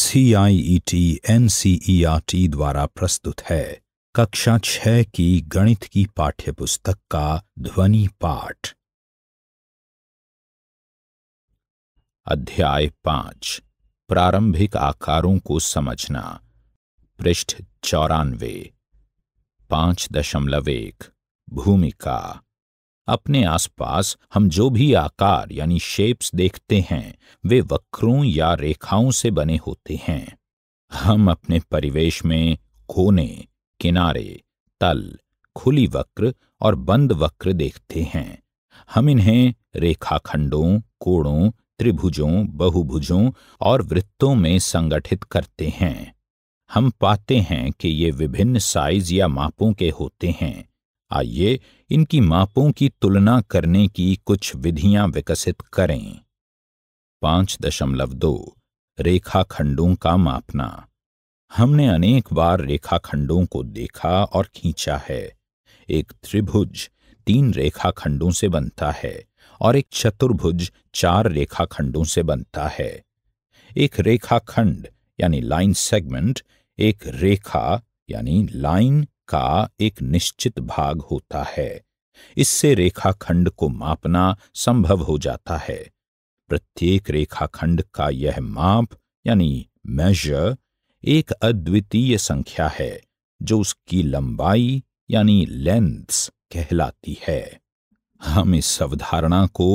CIET NCERT e e द्वारा प्रस्तुत है कक्षा छह की गणित की पाठ्यपुस्तक का ध्वनि पाठ अध्याय पांच प्रारंभिक आकारों को समझना पृष्ठ चौरानवे पांच दशमलव एक भूमिका अपने आसपास हम जो भी आकार यानी शेप्स देखते हैं वे वक्रों या रेखाओं से बने होते हैं हम अपने परिवेश में कोने किनारे तल खुली वक्र और बंद वक्र देखते हैं हम इन्हें रेखाखंडों कोणों त्रिभुजों बहुभुजों और वृत्तों में संगठित करते हैं हम पाते हैं कि ये विभिन्न साइज या मापों के होते हैं आइए इनकी मापों की तुलना करने की कुछ विधियां विकसित करें पांच दशमलव दो रेखाखंडों का मापना हमने अनेक बार रेखाखंडों को देखा और खींचा है एक त्रिभुज तीन रेखाखंडों से बनता है और एक चतुर्भुज चार रेखाखंडों से बनता है एक रेखाखंड यानी लाइन सेगमेंट एक रेखा यानी लाइन का एक निश्चित भाग होता है इससे रेखाखंड को मापना संभव हो जाता है प्रत्येक रेखाखंड का यह माप यानी मेजर एक अद्वितीय संख्या है जो उसकी लंबाई यानी लेंथ्स कहलाती है हम इस अवधारणा को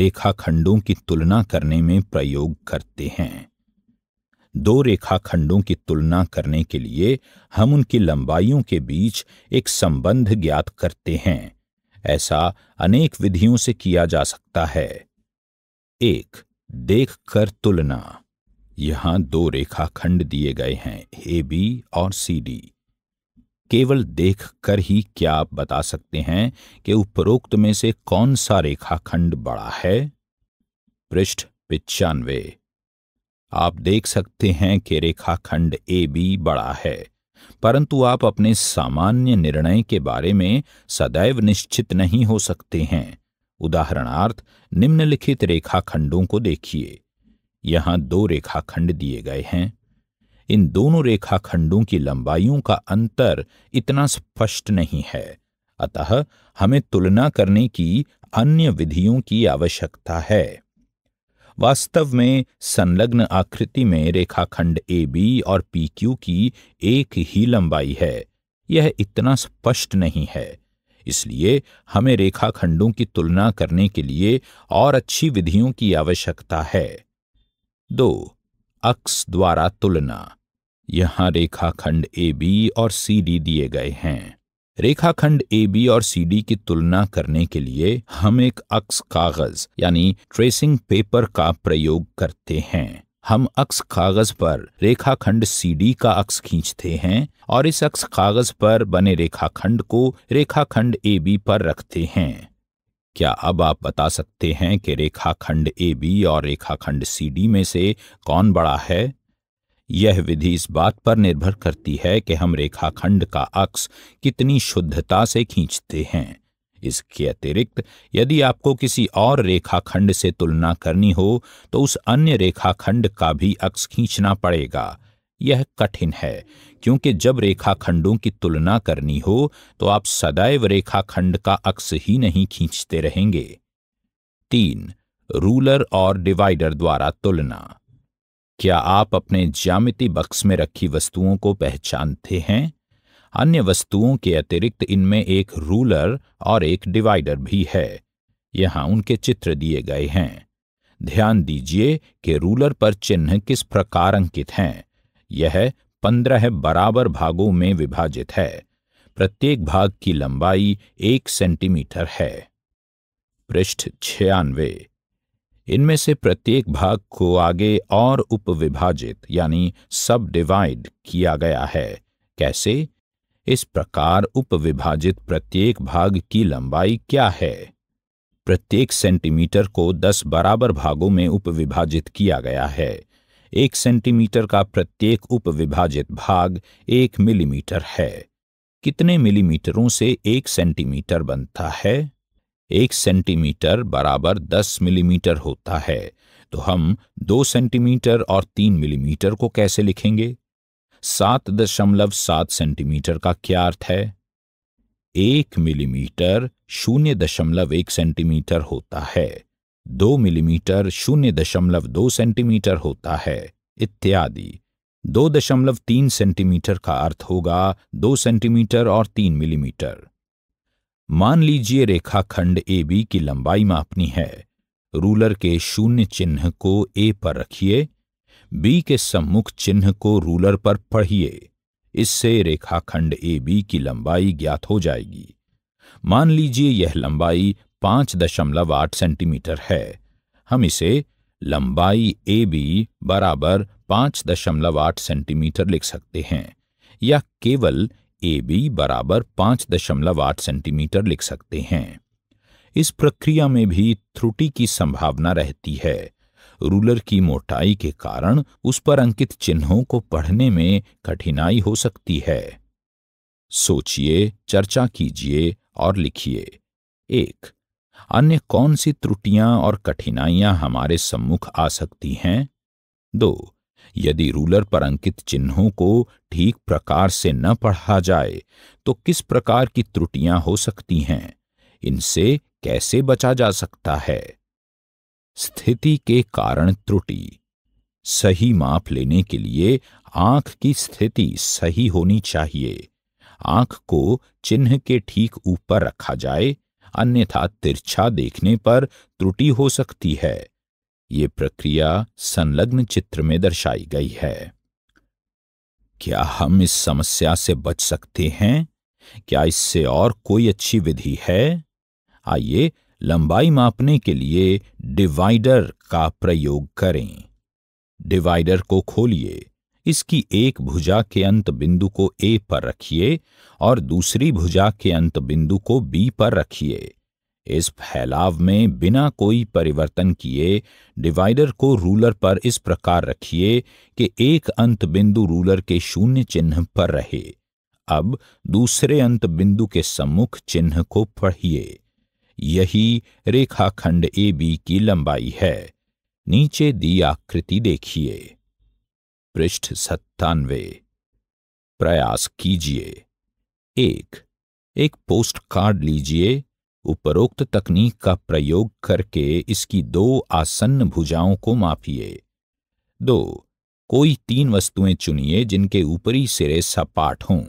रेखाखंडों की तुलना करने में प्रयोग करते हैं दो रेखाखंडों की तुलना करने के लिए हम उनकी लंबाइयों के बीच एक संबंध ज्ञात करते हैं ऐसा अनेक विधियों से किया जा सकता है एक देख कर तुलना यहां दो रेखाखंड दिए गए हैं ए बी और सी डी केवल देख कर ही क्या आप बता सकते हैं कि उपरोक्त में से कौन सा रेखाखंड बड़ा है पृष्ठ पिचानवे आप देख सकते हैं कि रेखाखंड ए बी बड़ा है परंतु आप अपने सामान्य निर्णय के बारे में सदैव निश्चित नहीं हो सकते हैं उदाहरणार्थ निम्नलिखित रेखाखंडों को देखिए यहाँ दो रेखाखंड दिए गए हैं इन दोनों रेखाखंडों की लंबाइयों का अंतर इतना स्पष्ट नहीं है अतः हमें तुलना करने की अन्य विधियों की आवश्यकता है वास्तव में संलग्न आकृति में रेखाखंड ए बी और पी क्यू की एक ही लंबाई है यह इतना स्पष्ट नहीं है इसलिए हमें रेखाखंडों की तुलना करने के लिए और अच्छी विधियों की आवश्यकता है दो अक्स द्वारा तुलना यहाँ रेखाखंड ए बी और सी डी दिए गए हैं रेखाखंड ए बी और सी डी की तुलना करने के लिए हम एक अक्स कागज यानी ट्रेसिंग पेपर का प्रयोग करते हैं हम अक्स कागज पर रेखाखंड सी डी का अक्स खींचते हैं और इस अक्स कागज पर बने रेखाखंड को रेखाखंड ए बी पर रखते हैं क्या अब आप बता सकते हैं कि रेखाखंड ए बी और रेखाखंड सी डी में से कौन बड़ा है यह विधि इस बात पर निर्भर करती है कि हम रेखाखंड का अक्स कितनी शुद्धता से खींचते हैं इसके अतिरिक्त यदि आपको किसी और रेखाखंड से तुलना करनी हो तो उस अन्य रेखाखंड का भी अक्स खींचना पड़ेगा यह कठिन है क्योंकि जब रेखाखंडों की तुलना करनी हो तो आप सदैव रेखाखंड का अक्स ही नहीं खींचते रहेंगे तीन रूलर और डिवाइडर द्वारा तुलना क्या आप अपने ज्यामिति बक्स में रखी वस्तुओं को पहचानते हैं अन्य वस्तुओं के अतिरिक्त इनमें एक रूलर और एक डिवाइडर भी है यहाँ उनके चित्र दिए गए हैं ध्यान दीजिए कि रूलर पर चिन्ह किस प्रकार अंकित हैं यह पंद्रह बराबर भागों में विभाजित है प्रत्येक भाग की लंबाई एक सेंटीमीटर है पृष्ठ छियानवे इनमें से प्रत्येक भाग को आगे और उपविभाजित यानी सब डिवाइड किया गया है कैसे इस प्रकार उपविभाजित प्रत्येक भाग की लंबाई क्या है प्रत्येक सेंटीमीटर को दस बराबर भागों में उपविभाजित किया गया है एक सेंटीमीटर का प्रत्येक उपविभाजित भाग एक मिलीमीटर है कितने मिलीमीटरों से एक सेंटीमीटर बनता है एक सेंटीमीटर बराबर दस मिलीमीटर होता है तो हम दो सेंटीमीटर और तीन मिलीमीटर को कैसे लिखेंगे सात दशमलव सात सेंटीमीटर का क्या अर्थ है एक मिलीमीटर शून्य दशमलव एक सेंटीमीटर होता है दो मिलीमीटर शून्य दशमलव दो सेंटीमीटर होता है इत्यादि दो दशमलव तीन सेंटीमीटर का अर्थ होगा दो सेंटीमीटर और तीन मिलीमीटर मान लीजिए रेखाखंड ए बी की लंबाई मापनी है रूलर के शून्य चिन्ह को ए पर रखिए बी के सम्मुख चिन्ह को रूलर पर पढ़िए इससे रेखाखंड ए बी की लंबाई ज्ञात हो जाएगी मान लीजिए यह लंबाई पांच दशमलव आठ सेंटीमीटर है हम इसे लंबाई ए बी बराबर पांच दशमलव आठ सेंटीमीटर लिख सकते हैं या केवल ए बी बराबर पांच दशमलव आठ सेंटीमीटर लिख सकते हैं इस प्रक्रिया में भी त्रुटि की संभावना रहती है रूलर की मोटाई के कारण उस पर अंकित चिन्हों को पढ़ने में कठिनाई हो सकती है सोचिए चर्चा कीजिए और लिखिए एक अन्य कौन सी त्रुटियां और कठिनाइयां हमारे सम्मुख आ सकती हैं दो यदि रूलर पर अंकित चिन्हों को ठीक प्रकार से न पढ़ा जाए तो किस प्रकार की त्रुटियां हो सकती हैं इनसे कैसे बचा जा सकता है स्थिति के कारण त्रुटि सही माप लेने के लिए आंख की स्थिति सही होनी चाहिए आंख को चिन्ह के ठीक ऊपर रखा जाए अन्यथा तिरछा देखने पर त्रुटि हो सकती है ये प्रक्रिया संलग्न चित्र में दर्शाई गई है क्या हम इस समस्या से बच सकते हैं क्या इससे और कोई अच्छी विधि है आइए लंबाई मापने के लिए डिवाइडर का प्रयोग करें डिवाइडर को खोलिए इसकी एक भुजा के अंत बिंदु को ए पर रखिए और दूसरी भुजा के अंत बिंदु को बी पर रखिए इस फैलाव में बिना कोई परिवर्तन किए डिवाइडर को रूलर पर इस प्रकार रखिए कि एक अंत बिंदु रूलर के शून्य चिन्ह पर रहे अब दूसरे अंत बिंदु के सम्मुख चिन्ह को पढ़िए यही रेखाखंड ए बी की लंबाई है नीचे दी आकृति देखिए पृष्ठ सत्तानवे प्रयास कीजिए एक एक पोस्ट कार्ड लीजिए उपरोक्त तकनीक का प्रयोग करके इसकी दो आसन्न भुजाओं को मापिए दो कोई तीन वस्तुएं चुनिए जिनके ऊपरी सिरे सपाट हों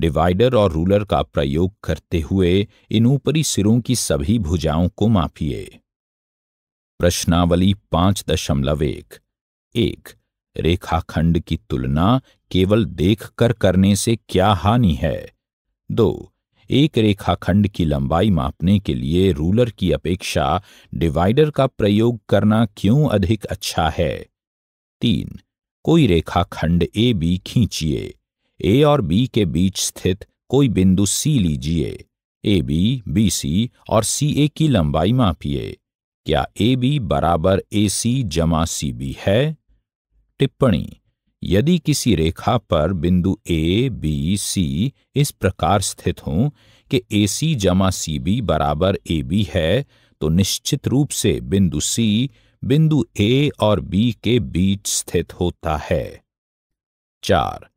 डिवाइडर और रूलर का प्रयोग करते हुए इन ऊपरी सिरों की सभी भुजाओं को मापिए प्रश्नावली पांच दशमलव एक एक रेखाखंड की तुलना केवल देखकर करने से क्या हानि है दो एक रेखाखंड की लंबाई मापने के लिए रूलर की अपेक्षा डिवाइडर का प्रयोग करना क्यों अधिक अच्छा है तीन कोई रेखाखंड ए बी खींचिए ए और बी के बीच स्थित कोई बिंदु सी लीजिए ए बी बी सी और सी ए की लंबाई मापिए क्या ए बी बराबर ए सी जमा सी बी है टिप्पणी यदि किसी रेखा पर बिंदु ए बी सी इस प्रकार स्थित हों कि ए सी जमा सी बी बराबर ए बी है तो निश्चित रूप से बिंदु सी बिंदु ए और बी के बीच स्थित होता है चार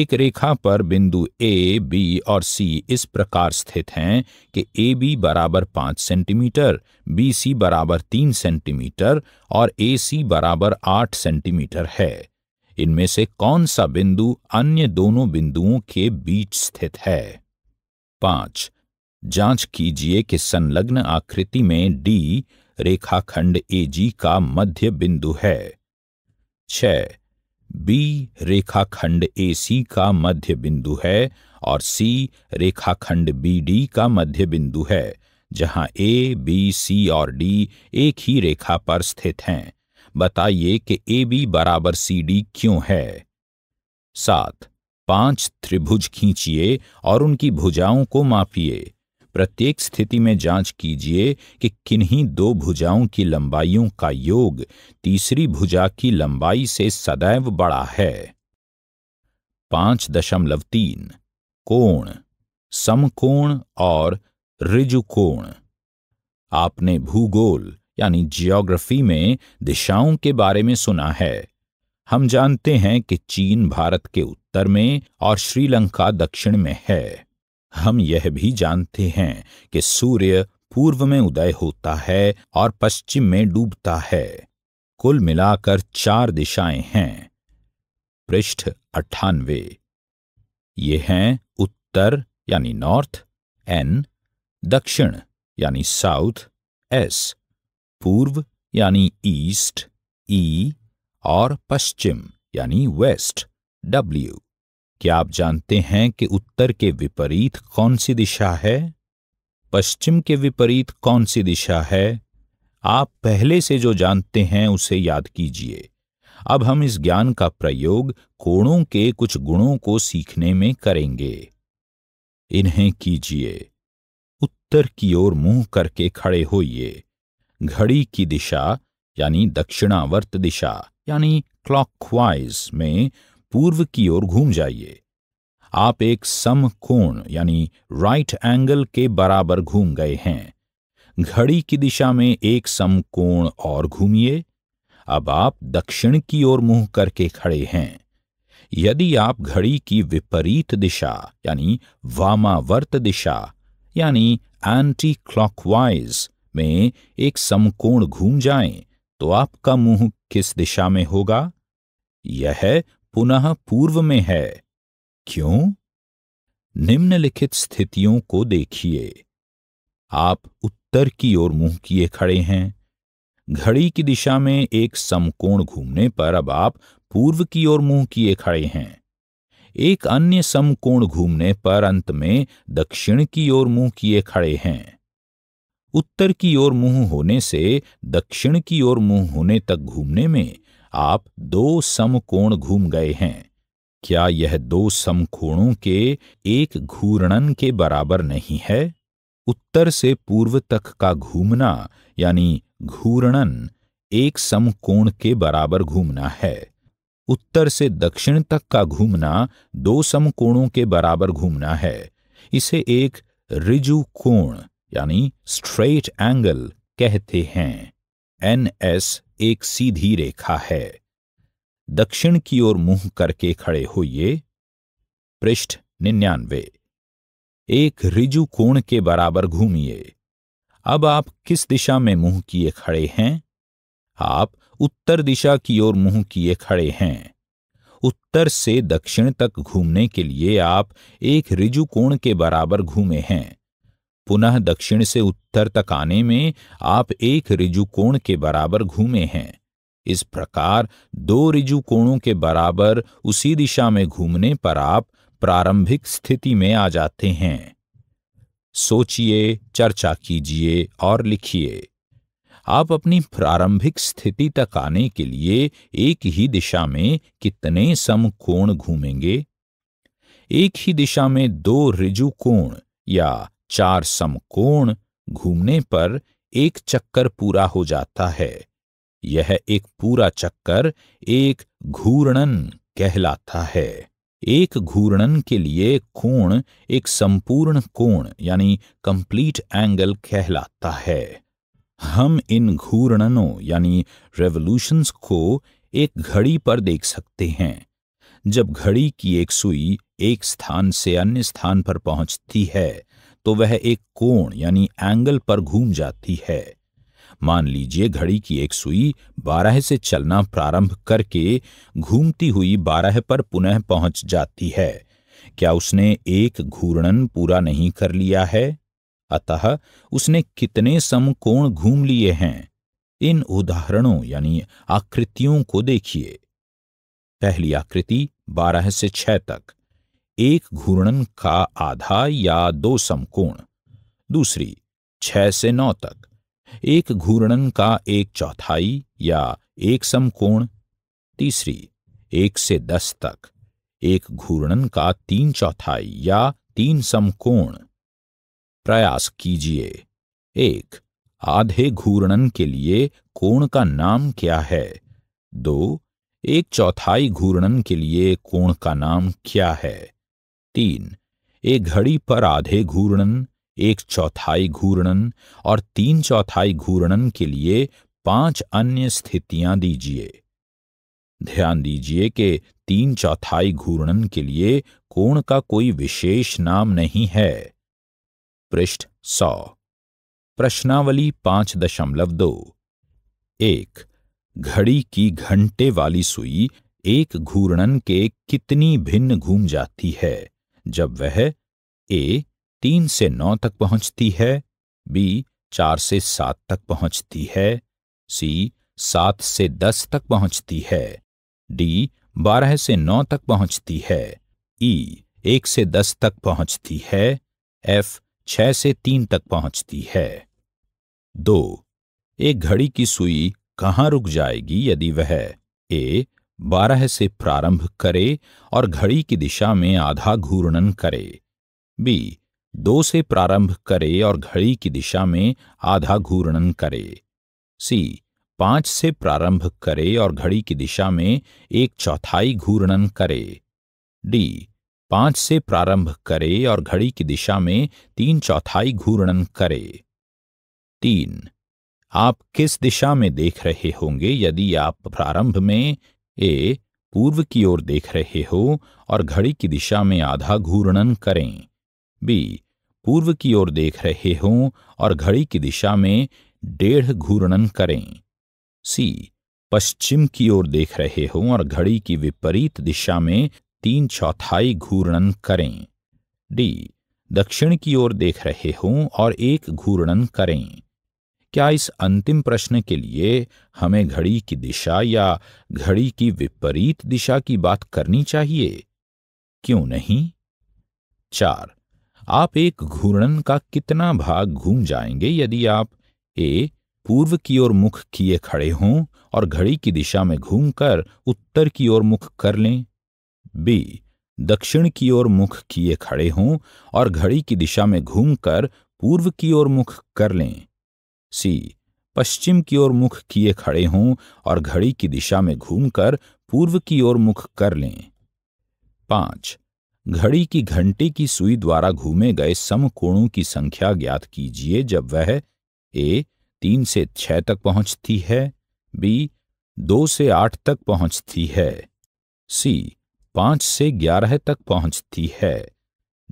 एक रेखा पर बिंदु ए बी और सी इस प्रकार स्थित हैं कि ए बी बराबर पांच सेंटीमीटर बी सी बराबर तीन सेंटीमीटर और ए सी बराबर आठ सेंटीमीटर है इनमें से कौन सा बिंदु अन्य दोनों बिंदुओं के बीच स्थित है पांच जांच कीजिए कि संलग्न आकृति में डी रेखाखंड ए जी का मध्य बिंदु है छ बी रेखाखंड सी का मध्य बिंदु है और सी रेखाखंड बी डी का मध्य बिंदु है जहां ए बी सी और डी एक ही रेखा पर स्थित हैं बताइए कि ए बी बराबर सी डी क्यों है सात पांच त्रिभुज खींचिए और उनकी भुजाओं को मापिए प्रत्येक स्थिति में जांच कीजिए कि किन्हीं दो भुजाओं की लंबाइयों का योग तीसरी भुजा की लंबाई से सदैव बड़ा है पांच दशमलव तीन कोण समकोण और ऋजुकोण आपने भूगोल यानी जियोग्राफी में दिशाओं के बारे में सुना है हम जानते हैं कि चीन भारत के उत्तर में और श्रीलंका दक्षिण में है हम यह भी जानते हैं कि सूर्य पूर्व में उदय होता है और पश्चिम में डूबता है कुल मिलाकर चार दिशाएं हैं पृष्ठ अट्ठानवे ये हैं उत्तर यानी नॉर्थ एन दक्षिण यानी साउथ एस पूर्व यानी ईस्ट ई और पश्चिम यानी वेस्ट डब्ल्यू क्या आप जानते हैं कि उत्तर के विपरीत कौन सी दिशा है पश्चिम के विपरीत कौन सी दिशा है आप पहले से जो जानते हैं उसे याद कीजिए अब हम इस ज्ञान का प्रयोग कोणों के कुछ गुणों को सीखने में करेंगे इन्हें कीजिए उत्तर की ओर मुंह करके खड़े होइए घड़ी की दिशा यानी दक्षिणावर्त दिशा यानी क्लॉकवाइज में पूर्व की ओर घूम जाइए आप एक सम कोण यानी राइट एंगल के बराबर घूम गए हैं घड़ी की दिशा में एक सम कोण और घूमिए अब आप दक्षिण की ओर मुंह करके खड़े हैं यदि आप घड़ी की विपरीत दिशा यानी वामावर्त दिशा यानी एंटी क्लॉकवाइज में एक समकोण घूम जाएं तो आपका मुंह किस दिशा में होगा यह पुनः पूर्व में है क्यों निम्नलिखित स्थितियों को देखिए आप उत्तर की ओर मुंह किए खड़े हैं घड़ी की दिशा में एक समकोण घूमने पर अब आप पूर्व की ओर मुंह किए खड़े हैं एक अन्य समकोण घूमने पर अंत में दक्षिण की ओर मुंह किए खड़े हैं उत्तर की ओर मुंह होने से दक्षिण की ओर मुंह होने तक घूमने में आप दो समकोण घूम गए हैं क्या यह दो समकोणों के एक घूर्णन के बराबर नहीं है उत्तर से पूर्व तक का घूमना यानी घूर्णन एक समकोण के बराबर घूमना है उत्तर से दक्षिण तक का घूमना दो समकोणों के बराबर घूमना है इसे एक रिजु कोण यानी स्ट्रेट एंगल कहते हैं एन एस एक सीधी रेखा है दक्षिण की ओर मुंह करके खड़े होइए पृष्ठ निन्यानवे एक रिजु कोण के बराबर घूमिए अब आप किस दिशा में मुंह किए खड़े हैं आप उत्तर दिशा की ओर मुंह किए खड़े हैं उत्तर से दक्षिण तक घूमने के लिए आप एक रिजु कोण के बराबर घूमे हैं पुनः दक्षिण से उत्तर तक आने में आप एक ऋजुकोण के बराबर घूमे हैं इस प्रकार दो ऋजुकोणों के बराबर उसी दिशा में घूमने पर आप प्रारंभिक स्थिति में आ जाते हैं सोचिए चर्चा कीजिए और लिखिए आप अपनी प्रारंभिक स्थिति तक आने के लिए एक ही दिशा में कितने समकोण घूमेंगे एक ही दिशा में दो ऋजुकोण या चार समकोण घूमने पर एक चक्कर पूरा हो जाता है यह एक पूरा चक्कर एक घूर्णन कहलाता है एक घूर्णन के लिए कोण एक संपूर्ण कोण यानी कंप्लीट एंगल कहलाता है हम इन घूर्णनों यानी रेवोल्यूशंस को एक घड़ी पर देख सकते हैं जब घड़ी की एक सुई एक स्थान से अन्य स्थान पर पहुंचती है तो वह एक कोण यानी एंगल पर घूम जाती है मान लीजिए घड़ी की एक सुई बारह से चलना प्रारंभ करके घूमती हुई बारह पर पुनः पहुंच जाती है क्या उसने एक घूर्णन पूरा नहीं कर लिया है अतः उसने कितने समकोण घूम लिए हैं इन उदाहरणों यानी आकृतियों को देखिए पहली आकृति बारह से छह तक एक घूर्णन का आधा या दो समकोण दूसरी छह से नौ तक एक घूर्णन का एक चौथाई या एक समकोण तीसरी एक से दस तक एक घूर्णन का तीन चौथाई या तीन समकोण प्रयास कीजिए एक आधे घूर्णन के लिए कोण का नाम क्या है दो एक चौथाई घूर्णन के लिए कोण का नाम क्या है तीन एक घड़ी पर आधे घूर्णन एक चौथाई घूर्णन और तीन चौथाई घूर्णन के लिए पांच अन्य स्थितियां दीजिए ध्यान दीजिए कि तीन चौथाई घूर्णन के लिए कोण का कोई विशेष नाम नहीं है पृष्ठ सौ प्रश्नावली पांच दशमलव दो एक घड़ी की घंटे वाली सुई एक घूर्णन के कितनी भिन्न घूम जाती है जब वह ए तीन से नौ तक पहुंचती है बी चार से सात तक पहुंचती है सी सात से दस तक पहुंचती है डी बारह से नौ तक पहुंचती है ई e, एक से दस तक पहुंचती है एफ छह से तीन तक पहुंचती है दो एक घड़ी की सुई कहाँ रुक जाएगी यदि वह ए बारह से प्रारंभ करे और घड़ी की दिशा में आधा घूर्णन करे बी दो से प्रारंभ करे और घड़ी की दिशा में आधा घूर्णन करे सी पांच से प्रारंभ करे और घड़ी की दिशा में एक चौथाई घूर्णन करे डी पांच से प्रारंभ करे और घड़ी की दिशा में तीन चौथाई घूर्णन करे तीन आप किस दिशा में देख रहे होंगे यदि आप प्रारंभ में ए पूर्व की ओर देख रहे हो और घड़ी की दिशा में आधा घूर्णन करें बी पूर्व की ओर देख रहे हो और घड़ी की दिशा में डेढ़ घूर्णन करें सी पश्चिम की ओर देख रहे हो और घड़ी की विपरीत दिशा में तीन चौथाई घूर्णन करें डी दक्षिण की ओर देख रहे हो और एक घूर्णन करें क्या इस अंतिम प्रश्न के लिए हमें घड़ी की दिशा या घड़ी की विपरीत दिशा की बात करनी चाहिए क्यों नहीं चार आप एक घूर्णन का कितना भाग घूम जाएंगे यदि आप ए पूर्व की ओर मुख किए खड़े हों और घड़ी की दिशा में घूमकर उत्तर की ओर मुख कर लें बी दक्षिण की ओर मुख किए खड़े हों और घड़ी की दिशा में घूमकर पूर्व की ओर मुख कर लें सी पश्चिम की ओर मुख किए खड़े हों और घड़ी की दिशा में घूमकर पूर्व की ओर मुख कर लें पांच घड़ी की घंटे की सुई द्वारा घूमे गए समकोणों की संख्या ज्ञात कीजिए जब वह ए तीन से छह तक पहुंचती है बी दो से आठ तक पहुंचती है सी पांच से ग्यारह तक पहुंचती है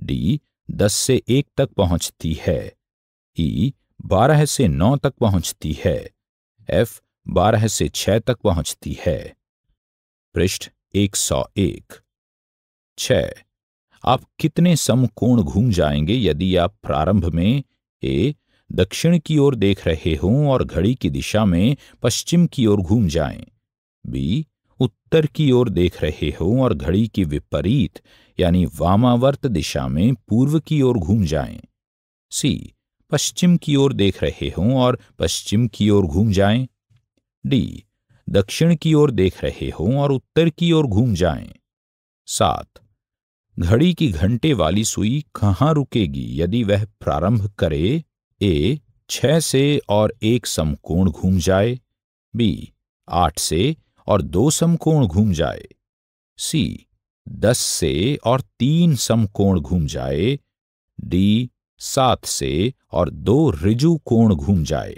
डी दस से एक तक पहुंचती है ई e, बारह से नौ तक पहुंचती है एफ बारह से छह तक पहुंचती है पृष्ठ एक सौ एक छ आप कितने समकोण घूम जाएंगे यदि आप प्रारंभ में ए दक्षिण की ओर देख रहे हों और घड़ी की दिशा में पश्चिम की ओर घूम जाएं, बी उत्तर की ओर देख रहे हों और घड़ी की विपरीत यानी वामावर्त दिशा में पूर्व की ओर घूम जाएं, सी पश्चिम की ओर देख रहे हों और पश्चिम की ओर घूम जाएं। डी दक्षिण की ओर देख रहे हों और उत्तर की ओर घूम जाएं। सात घड़ी की घंटे वाली सुई कहाँ रुकेगी यदि वह प्रारंभ करे ए छह से और एक समकोण घूम जाए बी आठ से और दो समकोण घूम जाए सी दस से और तीन समकोण घूम जाए डी सात से और दो ऋजु कोण घूम जाए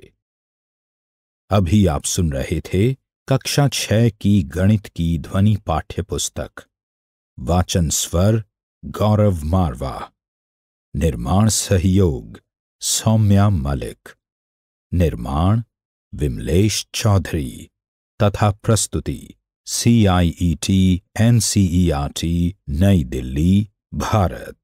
अभी आप सुन रहे थे कक्षा छह की गणित की ध्वनि पाठ्य पुस्तक वाचन स्वर गौरव मारवा निर्माण सहयोग सौम्या मलिक निर्माण विमलेश चौधरी तथा प्रस्तुति C I E T N C E R T नई दिल्ली भारत